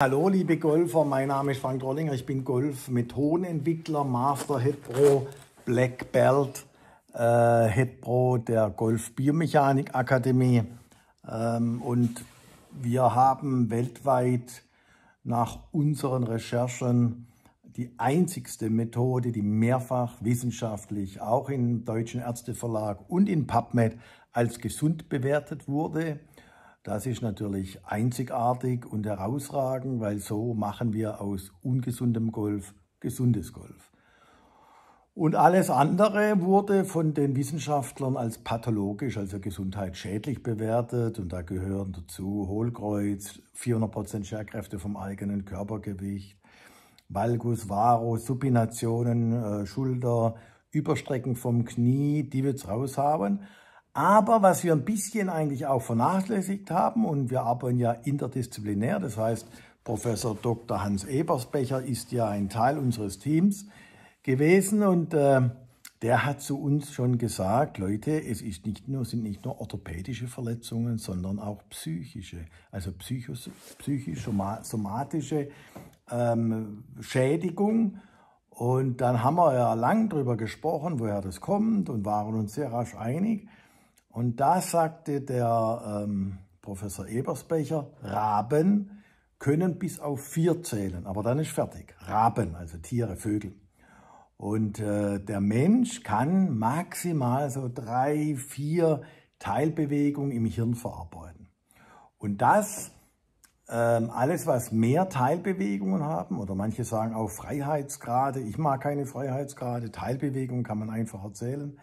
Hallo liebe Golfer, mein Name ist Frank Drollinger, ich bin Golf-Methodenentwickler, Master Head Pro, Black Belt, äh, Head Pro der Golf Biomechanik Akademie ähm, und wir haben weltweit nach unseren Recherchen die einzigste Methode, die mehrfach wissenschaftlich auch im Deutschen Ärzteverlag und in PubMed als gesund bewertet wurde. Das ist natürlich einzigartig und herausragend, weil so machen wir aus ungesundem Golf gesundes Golf. Und alles andere wurde von den Wissenschaftlern als pathologisch, also gesundheitsschädlich bewertet. Und da gehören dazu Hohlkreuz, 400% Scherkräfte vom eigenen Körpergewicht, Valgus, Varus, Supinationen, äh, Schulter, Überstrecken vom Knie, die wir jetzt raus haben. Aber was wir ein bisschen eigentlich auch vernachlässigt haben, und wir arbeiten ja interdisziplinär, das heißt, Professor Dr. Hans Ebersbecher ist ja ein Teil unseres Teams gewesen und äh, der hat zu uns schon gesagt, Leute, es ist nicht nur, sind nicht nur orthopädische Verletzungen, sondern auch psychische, also psychos, psychisch-somatische ähm, Schädigung. Und dann haben wir ja lang darüber gesprochen, woher das kommt und waren uns sehr rasch einig. Und da sagte der ähm, Professor Ebersbecher, Raben können bis auf vier zählen, aber dann ist fertig. Raben, also Tiere, Vögel. Und äh, der Mensch kann maximal so drei, vier Teilbewegungen im Hirn verarbeiten. Und das, ähm, alles was mehr Teilbewegungen haben, oder manche sagen auch Freiheitsgrade, ich mag keine Freiheitsgrade, Teilbewegungen kann man einfach erzählen,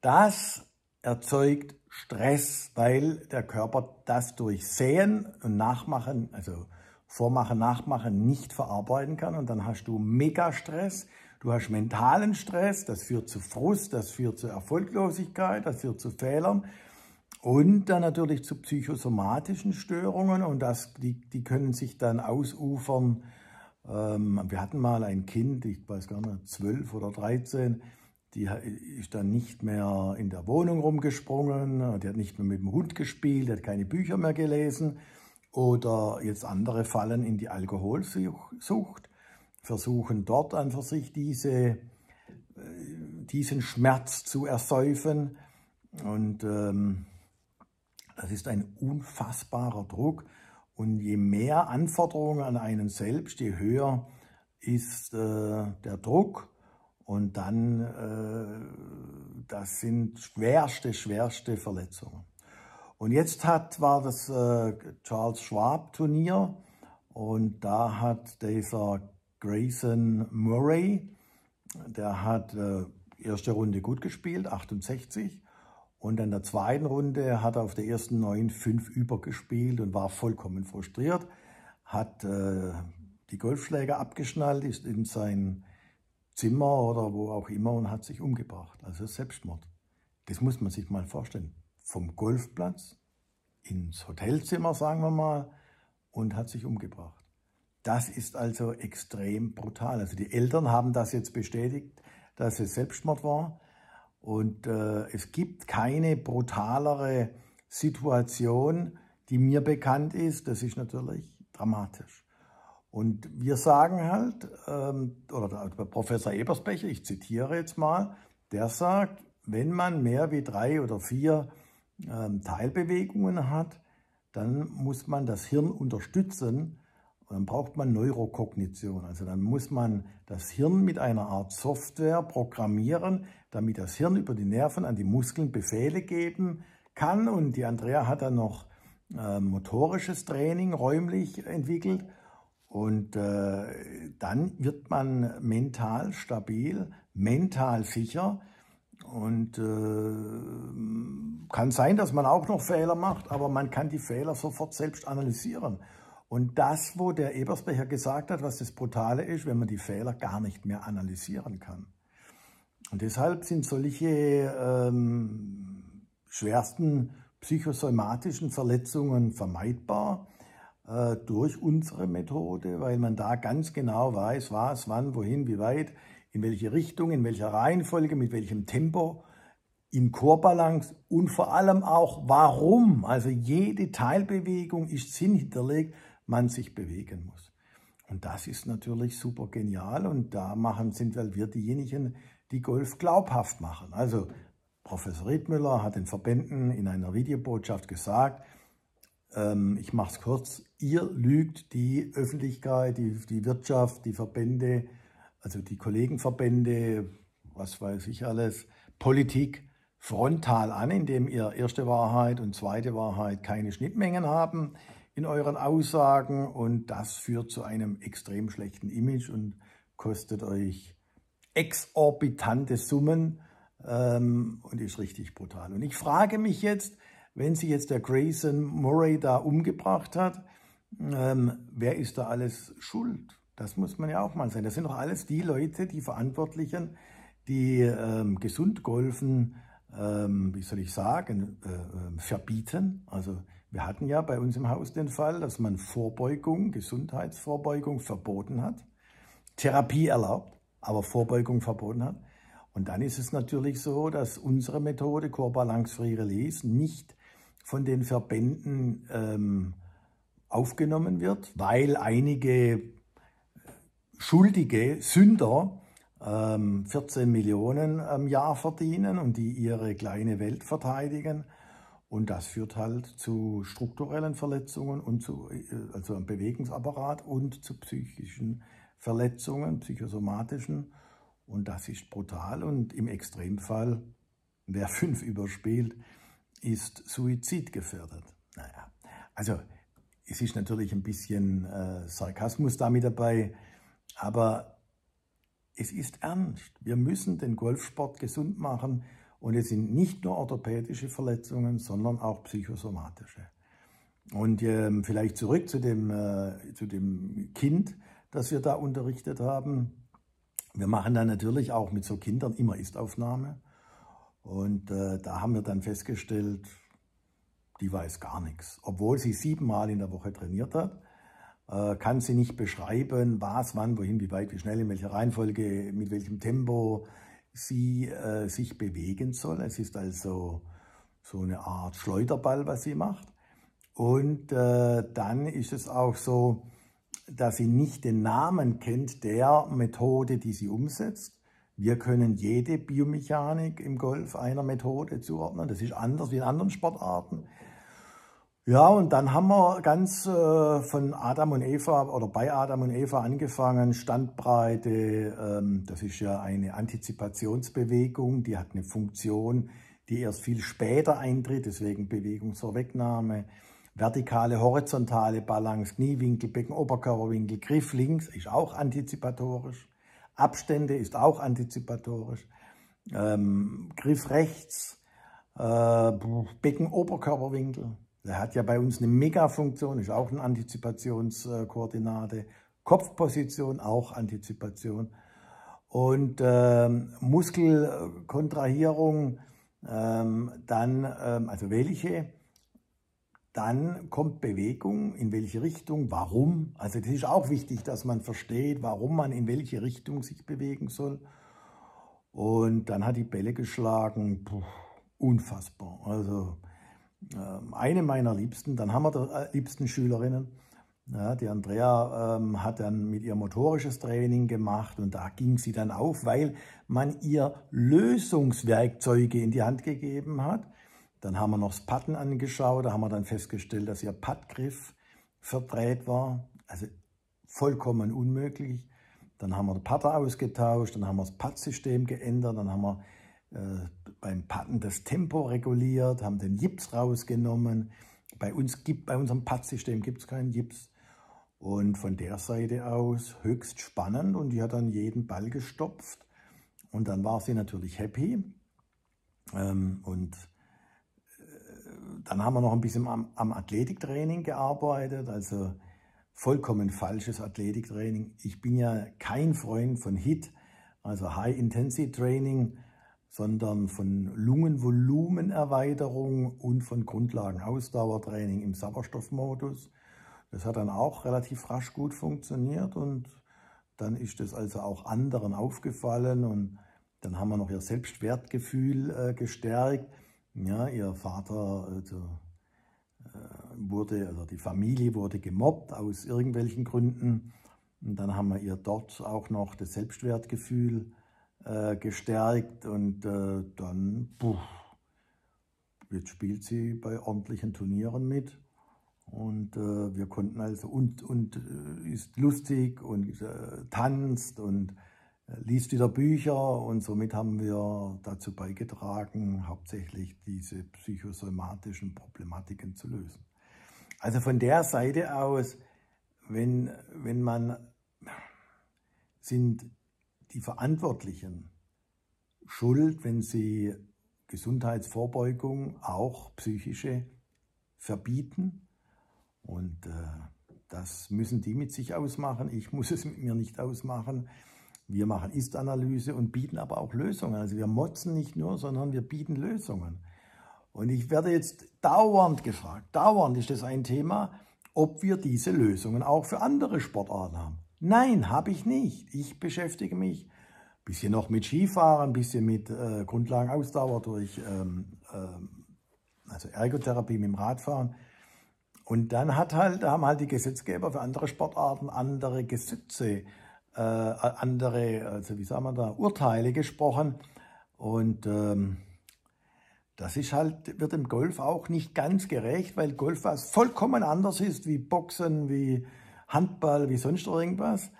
das erzeugt Stress, weil der Körper das durch Sehen und Nachmachen, also Vormachen, Nachmachen nicht verarbeiten kann. Und dann hast du Megastress, du hast mentalen Stress, das führt zu Frust, das führt zu Erfolglosigkeit, das führt zu Fehlern und dann natürlich zu psychosomatischen Störungen und das, die, die können sich dann ausufern. Ähm, wir hatten mal ein Kind, ich weiß gar nicht, zwölf oder dreizehn, die ist dann nicht mehr in der Wohnung rumgesprungen, die hat nicht mehr mit dem Hund gespielt, die hat keine Bücher mehr gelesen. Oder jetzt andere fallen in die Alkoholsucht, versuchen dort an für sich diese, äh, diesen Schmerz zu ersäufen. Und ähm, das ist ein unfassbarer Druck. Und je mehr Anforderungen an einen selbst, je höher ist äh, der Druck und dann, äh, das sind schwerste, schwerste Verletzungen. Und jetzt hat, war das äh, Charles Schwab Turnier und da hat dieser Grayson Murray, der hat äh, erste Runde gut gespielt, 68. Und in der zweiten Runde hat er auf der ersten 9 5 übergespielt und war vollkommen frustriert. Hat äh, die Golfschläger abgeschnallt, ist in sein Zimmer oder wo auch immer und hat sich umgebracht. Also Selbstmord. Das muss man sich mal vorstellen. Vom Golfplatz ins Hotelzimmer, sagen wir mal, und hat sich umgebracht. Das ist also extrem brutal. Also die Eltern haben das jetzt bestätigt, dass es Selbstmord war. Und äh, es gibt keine brutalere Situation, die mir bekannt ist. Das ist natürlich dramatisch. Und wir sagen halt, ähm, oder Professor Ebersbecher, ich zitiere jetzt mal, der sagt, wenn man mehr wie drei oder vier ähm, Teilbewegungen hat, dann muss man das Hirn unterstützen und dann braucht man Neurokognition. Also dann muss man das Hirn mit einer Art Software programmieren, damit das Hirn über die Nerven an die Muskeln Befehle geben kann. Und die Andrea hat dann noch ähm, motorisches Training räumlich entwickelt. Und äh, dann wird man mental stabil, mental sicher. Und äh, kann sein, dass man auch noch Fehler macht, aber man kann die Fehler sofort selbst analysieren. Und das, wo der Ebersbecher gesagt hat, was das Brutale ist, wenn man die Fehler gar nicht mehr analysieren kann. Und deshalb sind solche ähm, schwersten psychosomatischen Verletzungen vermeidbar äh, durch unsere Methode, weil man da ganz genau weiß, was, wann, wohin, wie weit, in welche Richtung, in welcher Reihenfolge, mit welchem Tempo, in Chorbalance und vor allem auch warum. Also jede Teilbewegung ist Sinn hinterlegt, man sich bewegen muss. Und das ist natürlich super genial und da machen, sind halt wir diejenigen, die Golf glaubhaft machen. Also Professor Riedmüller hat den Verbänden in einer Videobotschaft gesagt, ähm, ich mache es kurz, ihr lügt die Öffentlichkeit, die, die Wirtschaft, die Verbände, also die Kollegenverbände, was weiß ich alles, Politik frontal an, indem ihr erste Wahrheit und zweite Wahrheit keine Schnittmengen haben in euren Aussagen und das führt zu einem extrem schlechten Image und kostet euch exorbitante Summen ähm, und ist richtig brutal. Und ich frage mich jetzt, wenn sie jetzt der Grayson Murray da umgebracht hat, ähm, wer ist da alles schuld? Das muss man ja auch mal sein. Das sind doch alles die Leute, die Verantwortlichen, die ähm, gesund ähm, wie soll ich sagen, äh, ähm, verbieten. Also wir hatten ja bei uns im Haus den Fall, dass man Vorbeugung, Gesundheitsvorbeugung verboten hat, Therapie erlaubt, aber Vorbeugung verboten hat. Und dann ist es natürlich so, dass unsere Methode Core Balance Free Release nicht von den Verbänden ähm, aufgenommen wird, weil einige äh, Schuldige, Sünder, 14 ähm, Millionen im Jahr verdienen und die ihre kleine Welt verteidigen. Und das führt halt zu strukturellen Verletzungen und zu, äh, also am Bewegungsapparat und zu psychischen Verletzungen, psychosomatischen. Und das ist brutal und im Extremfall, wer fünf überspielt, ist suizidgefährdet. Naja, also es ist natürlich ein bisschen äh, Sarkasmus damit dabei, aber es ist ernst. Wir müssen den Golfsport gesund machen und es sind nicht nur orthopädische Verletzungen, sondern auch psychosomatische. Und ähm, vielleicht zurück zu dem, äh, zu dem Kind, das wir da unterrichtet haben. Wir machen da natürlich auch mit so Kindern immer Istaufnahme. aufnahme und äh, da haben wir dann festgestellt, die weiß gar nichts. Obwohl sie siebenmal in der Woche trainiert hat, äh, kann sie nicht beschreiben, was, wann, wohin, wie weit, wie schnell, in welcher Reihenfolge, mit welchem Tempo sie äh, sich bewegen soll. Es ist also so eine Art Schleuderball, was sie macht. Und äh, dann ist es auch so, dass sie nicht den Namen kennt der Methode, die sie umsetzt. Wir können jede Biomechanik im Golf einer Methode zuordnen. Das ist anders wie in anderen Sportarten. Ja, und dann haben wir ganz äh, von Adam und Eva oder bei Adam und Eva angefangen, Standbreite, ähm, das ist ja eine Antizipationsbewegung, die hat eine Funktion, die erst viel später eintritt, deswegen Bewegung zur Wegnahme, vertikale, horizontale Balance, Kniewinkel, Becken, Oberkörperwinkel, Griff links ist auch antizipatorisch. Abstände ist auch antizipatorisch. Ähm, Griff rechts, äh, Becken-Oberkörperwinkel. Der hat ja bei uns eine Megafunktion, ist auch eine Antizipationskoordinate. Kopfposition, auch Antizipation. Und ähm, Muskelkontrahierung, ähm, dann, ähm, also welche? dann kommt Bewegung, in welche Richtung, warum. Also das ist auch wichtig, dass man versteht, warum man in welche Richtung sich bewegen soll. Und dann hat die Bälle geschlagen, Puh, unfassbar. Also ähm, eine meiner liebsten, dann haben wir die äh, liebsten Schülerinnen, ja, die Andrea ähm, hat dann mit ihr motorisches Training gemacht und da ging sie dann auf, weil man ihr Lösungswerkzeuge in die Hand gegeben hat dann haben wir noch das Patten angeschaut, da haben wir dann festgestellt, dass ihr Pattgriff verdreht war, also vollkommen unmöglich. Dann haben wir den Patter ausgetauscht, dann haben wir das Pattsystem geändert, dann haben wir äh, beim Patten das Tempo reguliert, haben den Jips rausgenommen. Bei, uns gibt, bei unserem Pattsystem gibt es keinen Jips. Und von der Seite aus höchst spannend und die hat dann jeden Ball gestopft. Und dann war sie natürlich happy. Ähm, und dann haben wir noch ein bisschen am, am Athletiktraining gearbeitet, also vollkommen falsches Athletiktraining. Ich bin ja kein Freund von HIT, also High-Intensity-Training, sondern von Lungenvolumenerweiterung und von Grundlagenausdauertraining im Sauerstoffmodus. Das hat dann auch relativ rasch gut funktioniert und dann ist das also auch anderen aufgefallen und dann haben wir noch ihr Selbstwertgefühl äh, gestärkt. Ja, ihr Vater also, äh, wurde, oder also die Familie wurde gemobbt aus irgendwelchen Gründen. Und dann haben wir ihr dort auch noch das Selbstwertgefühl äh, gestärkt und äh, dann, puh, jetzt spielt sie bei ordentlichen Turnieren mit. Und äh, wir konnten also, und, und äh, ist lustig und äh, tanzt und liest wieder Bücher und somit haben wir dazu beigetragen, hauptsächlich diese psychosomatischen Problematiken zu lösen. Also von der Seite aus, wenn, wenn man sind die Verantwortlichen schuld, wenn sie Gesundheitsvorbeugung, auch psychische, verbieten. Und äh, das müssen die mit sich ausmachen. Ich muss es mit mir nicht ausmachen. Wir machen Ist-Analyse und bieten aber auch Lösungen. Also wir motzen nicht nur, sondern wir bieten Lösungen. Und ich werde jetzt dauernd gefragt, dauernd ist das ein Thema, ob wir diese Lösungen auch für andere Sportarten haben. Nein, habe ich nicht. Ich beschäftige mich ein bisschen noch mit Skifahren, ein bisschen mit äh, Grundlagenausdauer durch ähm, ähm, also Ergotherapie mit dem Radfahren. Und dann hat halt, haben halt die Gesetzgeber für andere Sportarten andere Gesetze äh, andere, also wie sagt man da, Urteile gesprochen. Und ähm, das ist halt, wird im Golf auch nicht ganz gerecht, weil Golf was vollkommen anders ist wie Boxen, wie Handball, wie sonst irgendwas.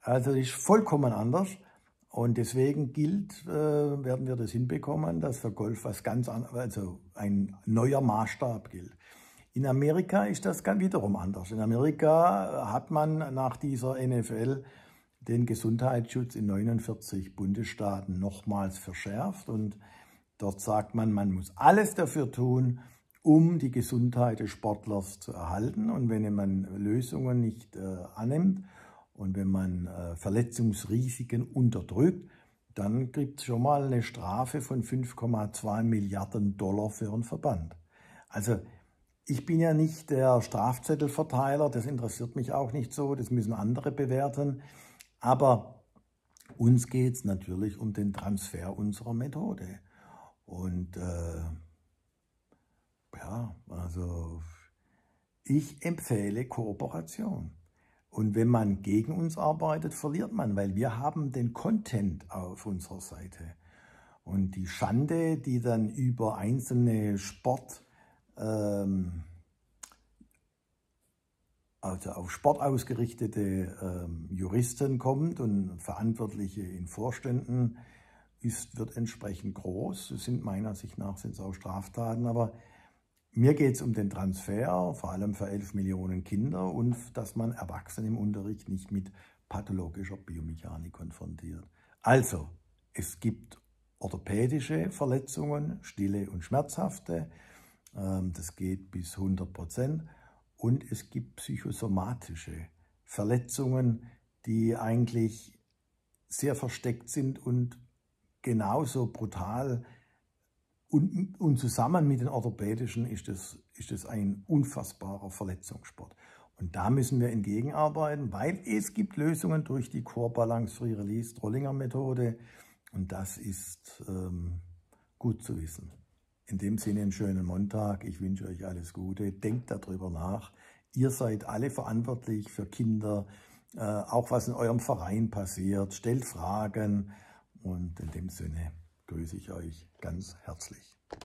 Also das ist vollkommen anders. Und deswegen gilt, äh, werden wir das hinbekommen, dass für Golf was ganz anderes, also ein neuer Maßstab gilt. In Amerika ist das wiederum anders. In Amerika hat man nach dieser NFL den Gesundheitsschutz in 49 Bundesstaaten nochmals verschärft und dort sagt man, man muss alles dafür tun, um die Gesundheit des Sportlers zu erhalten und wenn man Lösungen nicht äh, annimmt und wenn man äh, Verletzungsrisiken unterdrückt, dann gibt es schon mal eine Strafe von 5,2 Milliarden Dollar für einen Verband. Also ich bin ja nicht der Strafzettelverteiler, das interessiert mich auch nicht so, das müssen andere bewerten. Aber uns geht es natürlich um den Transfer unserer Methode. Und äh, ja, also ich empfehle Kooperation. Und wenn man gegen uns arbeitet, verliert man, weil wir haben den Content auf unserer Seite. Und die Schande, die dann über einzelne Sport... Ähm, also auf Sport ausgerichtete ähm, Juristen kommt und Verantwortliche in Vorständen, ist, wird entsprechend groß. Es sind meiner Sicht nach sind es auch Straftaten, aber mir geht es um den Transfer, vor allem für 11 Millionen Kinder und dass man Erwachsene im Unterricht nicht mit pathologischer Biomechanik konfrontiert. Also, es gibt orthopädische Verletzungen, stille und schmerzhafte. Ähm, das geht bis 100 Prozent und es gibt psychosomatische Verletzungen, die eigentlich sehr versteckt sind und genauso brutal. Und, und zusammen mit den orthopädischen ist es ist das ein unfassbarer Verletzungssport. Und da müssen wir entgegenarbeiten, weil es gibt Lösungen durch die Core Balance Free Release Trollinger Methode. Und das ist ähm, gut zu wissen. In dem Sinne einen schönen Montag. Ich wünsche euch alles Gute. Denkt darüber nach. Ihr seid alle verantwortlich für Kinder, äh, auch was in eurem Verein passiert. Stellt Fragen und in dem Sinne grüße ich euch ganz herzlich.